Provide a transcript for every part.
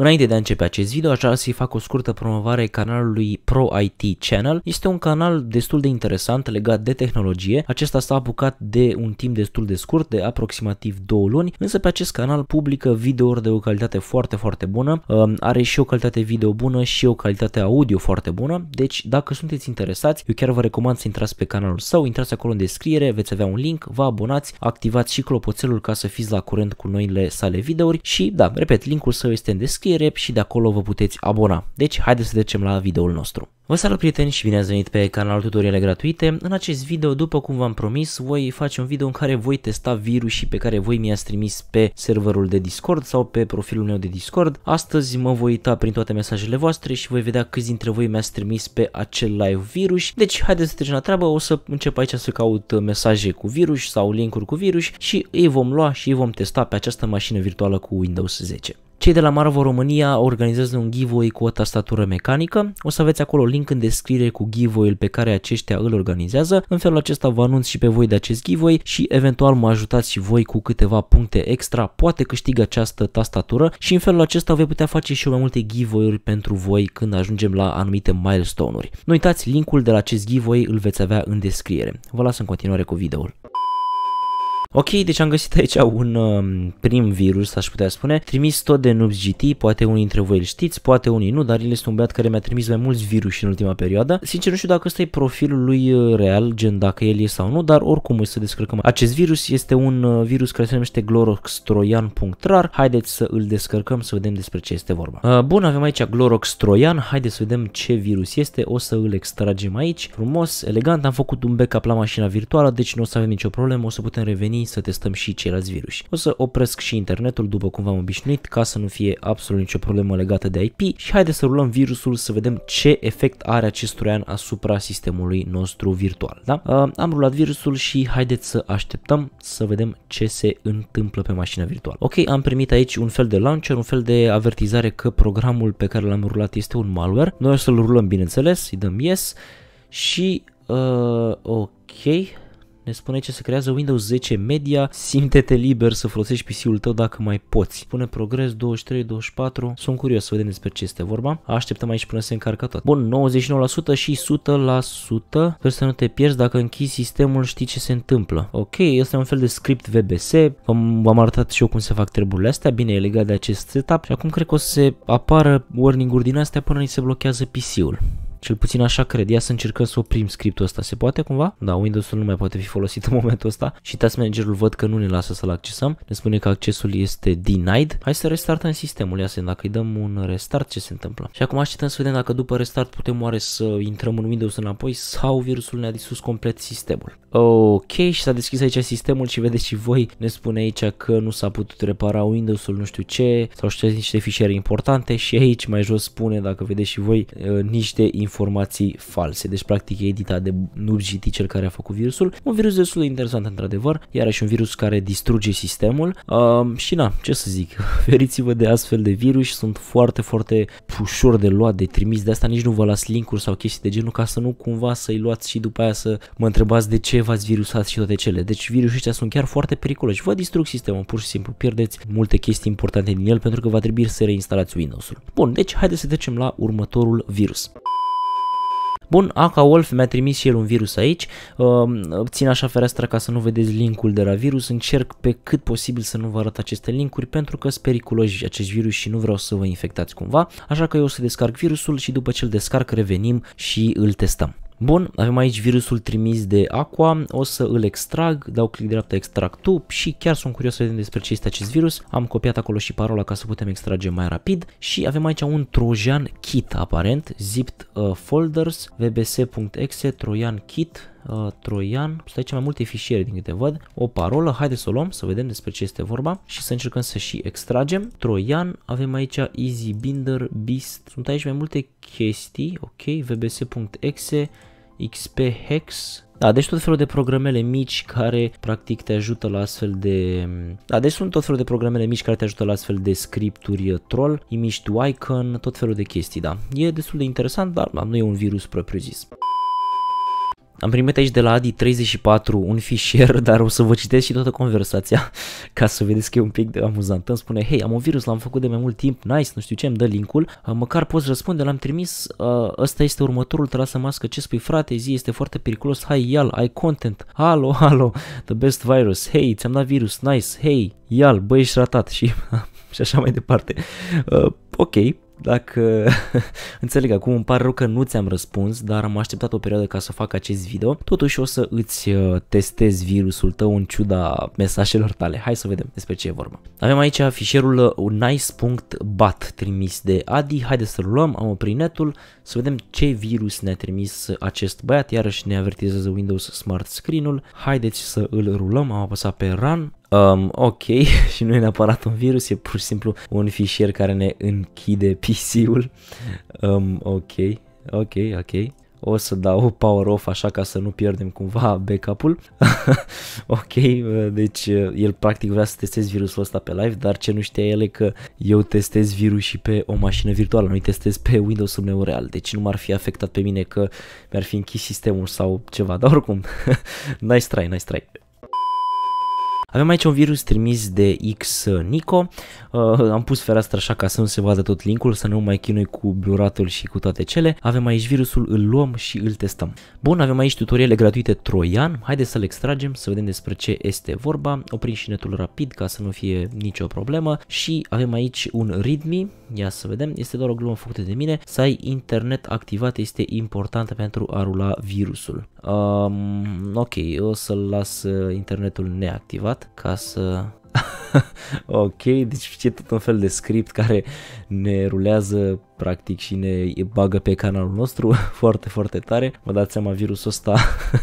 Înainte de a începe acest video, aș vrea să-i fac o scurtă promovare canalului Pro IT Channel. Este un canal destul de interesant legat de tehnologie. Acesta s-a apucat de un timp destul de scurt, de aproximativ 2 luni, însă pe acest canal publică videouri de o calitate foarte, foarte bună. Are și o calitate video bună și o calitate audio foarte bună, deci dacă sunteți interesați, eu chiar vă recomand să intrați pe canalul său, intrați acolo în descriere, veți avea un link, vă abonați, activați și clopoțelul ca să fiți la curent cu noile sale videouri și da, repet, linkul său este în descriere scrie rep și de acolo vă puteți abona. Deci haideți să trecem la videoul nostru. Vă salut prieteni și bine ați venit pe canalul Tutoriale Gratuite. În acest video, după cum v-am promis, voi face un video în care voi testa virusii pe care voi mi-ați trimis pe serverul de Discord sau pe profilul meu de Discord. Astăzi mă voi uita prin toate mesajele voastre și voi vedea câți dintre voi mi-ați trimis pe acel live virus. Deci haideți să trecem la treabă, o să încep aici să caut uh, mesaje cu virus sau linkuri cu virus și îi vom lua și îi vom testa pe această mașină virtuală cu Windows 10. Cei de la Marvo România organizează un giveaway cu o tastatură mecanică. O să aveți acolo link în descriere cu giveaway-ul pe care aceștia îl organizează. În felul acesta vă anunț și pe voi de acest giveaway și eventual mă ajutați și voi cu câteva puncte extra. Poate câștigă această tastatură și în felul acesta vei putea face și eu mai multe giveaway-uri pentru voi când ajungem la anumite milestone-uri. Nu uitați, linkul de la acest giveaway îl veți avea în descriere. Vă las în continuare cu videoul. Ok, deci am găsit aici un um, prim virus, aș putea spune, trimis tot de Noobs GT, poate unii dintre voi îl știți, poate unii nu, dar el este un băiat care mi-a trimis mai mulți virus în ultima perioadă. Sincer, nu știu dacă ăsta e profilul lui uh, real, gen dacă el e sau nu, dar oricum să descărcăm. Acest virus este un uh, virus care se numește gloroxtroian.rar, haideți să îl descărcăm să vedem despre ce este vorba. Uh, bun, avem aici gloroxtroian, haideți să vedem ce virus este, o să îl extragem aici, frumos, elegant, am făcut un backup la mașina virtuală, deci nu o să avem nicio problemă, o să putem reveni domenii să testăm și ceilalți virus. O să opresc și internetul după cum v-am obișnuit ca să nu fie absolut nicio problemă legată de IP și haide să rulăm virusul să vedem ce efect are acest troian asupra sistemului nostru virtual. Da? Uh, am rulat virusul și haideți să așteptăm să vedem ce se întâmplă pe mașina virtuală. Ok, am primit aici un fel de launcher, un fel de avertizare că programul pe care l-am rulat este un malware. Noi o să-l rulăm bineînțeles, îi dăm yes și uh, ok, ne spune ce se creează Windows 10 Media, simte-te liber să folosești PC-ul tău dacă mai poți. Pune progres 23, 24, sunt curios să vedem despre ce este vorba. Așteptăm aici până se încarcă tot. Bun, 99% și 100%, sper să nu te pierzi, dacă închizi sistemul știi ce se întâmplă. Ok, este un fel de script VBS, v-am arătat și eu cum se fac treburile astea, bine e legat de acest setup și acum cred că o să apară warning-uri din astea până ni se blochează PC-ul. Cel puțin așa cred. Ia să încercăm să oprim scriptul ăsta. Se poate cumva? Da, Windows-ul nu mai poate fi folosit în momentul ăsta și task managerul văd că nu ne lasă să-l accesăm. Ne spune că accesul este denied. Hai să restartăm sistemul. Ia să dacă îi dăm un restart ce se întâmplă. Și acum așteptăm să vedem dacă după restart putem oare să intrăm în Windows înapoi sau virusul ne-a distrus complet sistemul. Ok, și s-a deschis aici sistemul și vedeți și voi. Ne spune aici că nu s-a putut repara Windows-ul nu știu ce sau știți niște fișiere importante și aici mai jos spune dacă vedeți și voi eh, niște informații informații false. Deci, practic, e editat de NoobGT, cel care a făcut virusul. Un virus destul de interesant, într-adevăr. Iarăși un virus care distruge sistemul. Uh, și na, ce să zic, feriți-vă de astfel de virus. Sunt foarte, foarte ușor de luat, de trimis. De asta nici nu vă las linkuri sau chestii de genul ca să nu cumva să-i luați și după aia să mă întrebați de ce v-ați virusat și toate cele. Deci virusul ăștia sunt chiar foarte periculoși. Vă distrug sistemul, pur și simplu pierdeți multe chestii importante din el pentru că va trebui să reinstalați Windows-ul. Bun, deci haideți să trecem la următorul virus. Bun, Aka Wolf mi-a trimis și el un virus aici, ehm, țin așa fereastra ca să nu vedeți linkul de la virus, încerc pe cât posibil să nu vă arăt aceste linkuri pentru că sunt periculoși acest virus și nu vreau să vă infectați cumva, așa că eu o să descarc virusul și după ce îl descarc revenim și îl testăm. Bun, avem aici virusul trimis de Aqua, o să îl extrag, dau click dreapta extract Tu și chiar sunt curios să vedem despre ce este acest virus. Am copiat acolo și parola ca să putem extrage mai rapid și avem aici un trojan kit aparent, zipped uh, folders, vbs.exe, trojan kit, uh, Trojan, stai aici mai multe fișiere din câte văd, o parolă, haide să o luăm, să vedem despre ce este vorba și să încercăm să și extragem. Trojan. avem aici Easy Binder, Beast, sunt aici mai multe chestii, ok, vbs.exe, XP Hex. Da, deci tot felul de programele mici care practic te ajută la astfel de... Mm, da, deci sunt tot felul de programele mici care te ajută la astfel de scripturi troll, image to icon, tot felul de chestii, da. E destul de interesant, dar da, nu e un virus propriu zis. Am primit aici de la Adi34 un fișier, dar o să vă citesc și toată conversația ca să vedeți că e un pic de amuzant. Îmi spune, hei, am un virus, l-am făcut de mai mult timp, nice, nu știu ce, îmi dă linkul, ah, măcar poți răspunde, l-am trimis, ah, ăsta este următorul, să mască, ce spui frate, zi, este foarte periculos, hai, ial, ai content, alo, alo, the best virus, hei, ți-am dat virus, nice, hei, ial, băi, ești ratat și, și așa mai departe. Uh, ok, dacă înțeleg acum, îmi pare rău că nu ți-am răspuns, dar am așteptat o perioadă ca să fac acest video. Totuși o să îți uh, testez virusul tău în ciuda mesajelor tale. Hai să vedem despre ce e vorba. Avem aici fișierul uh, nice.bat trimis de Adi. Haideți să-l luăm, am oprit netul, să vedem ce virus ne-a trimis acest băiat. Iarăși ne avertizează Windows Smart Screen-ul. Haideți să îl rulăm, am apăsat pe Run Um, ok, și nu e neapărat un virus, e pur și simplu un fișier care ne închide PC-ul. Um, ok, ok, ok. O să dau power off așa ca să nu pierdem cumva backup-ul. ok, deci uh, el practic vrea să testez virusul ăsta pe live, dar ce nu știa el e că eu testez virus și pe o mașină virtuală, nu-i testez pe Windows-ul meu real, deci nu m-ar fi afectat pe mine că mi-ar fi închis sistemul sau ceva, dar oricum, nice try, nice try. Avem aici un virus trimis de X Nico, uh, am pus fereastra așa ca să nu se vadă tot linkul, să nu mai chinui cu bluratul și cu toate cele. Avem aici virusul, îl luăm și îl testăm. Bun, avem aici tutoriale gratuite Troian, haideți să-l extragem, să vedem despre ce este vorba, oprim și netul rapid ca să nu fie nicio problemă și avem aici un readme, ia să vedem, este doar o glumă făcută de mine, să ai internet activat este important pentru a rula virusul. Um, ok, o să-l las uh, internetul neactivat ca să ok, deci e tot un fel de script care ne rulează practic și ne bagă pe canalul nostru foarte, foarte tare. Vă dați seama, virusul ăsta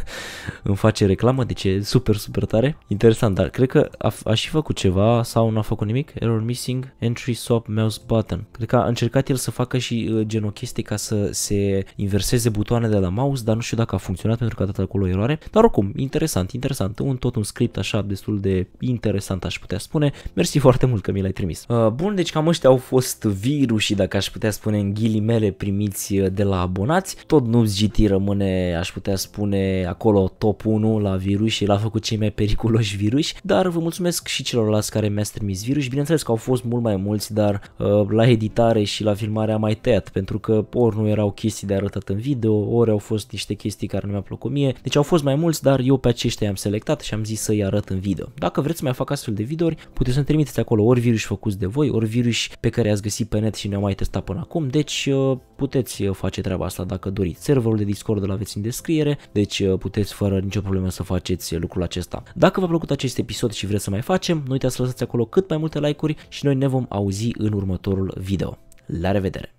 îmi face reclamă, deci e super, super tare. Interesant, dar cred că a, a și făcut ceva sau nu a făcut nimic. Error missing, entry swap mouse button. Cred că a încercat el să facă și uh, genul ca să se inverseze butoane de la mouse, dar nu știu dacă a funcționat pentru că a dat acolo eroare. Dar oricum, interesant, interesant. Un tot un script așa destul de interesant aș putea spune spune mersi foarte mult că mi l-ai trimis. Uh, bun, deci cam ăștia au fost virusii, dacă aș putea spune în ghilimele, primiți uh, de la abonați. Tot Noobs GT rămâne, aș putea spune, acolo top 1 la virus și l-a făcut cei mai periculoși virus, dar vă mulțumesc și celorlalți care mi-ați trimis virus. Bineînțeles că au fost mult mai mulți, dar uh, la editare și la filmare am mai tăiat, pentru că ori nu erau chestii de arătat în video, ori au fost niște chestii care nu mi-au plăcut mie. Deci au fost mai mulți, dar eu pe aceștia i-am selectat și am zis să-i arăt în video. Dacă vreți să mai fac astfel de videouri, puteți să-mi trimiteți acolo ori virus făcuți de voi, ori virus pe care ați găsit pe net și ne-au mai testat până acum, deci uh, puteți uh, face treaba asta dacă doriți. Serverul de Discord îl aveți în descriere, deci uh, puteți fără nicio problemă să faceți lucrul acesta. Dacă v-a plăcut acest episod și vreți să mai facem, nu uitați să lăsați acolo cât mai multe like-uri și noi ne vom auzi în următorul video. La revedere!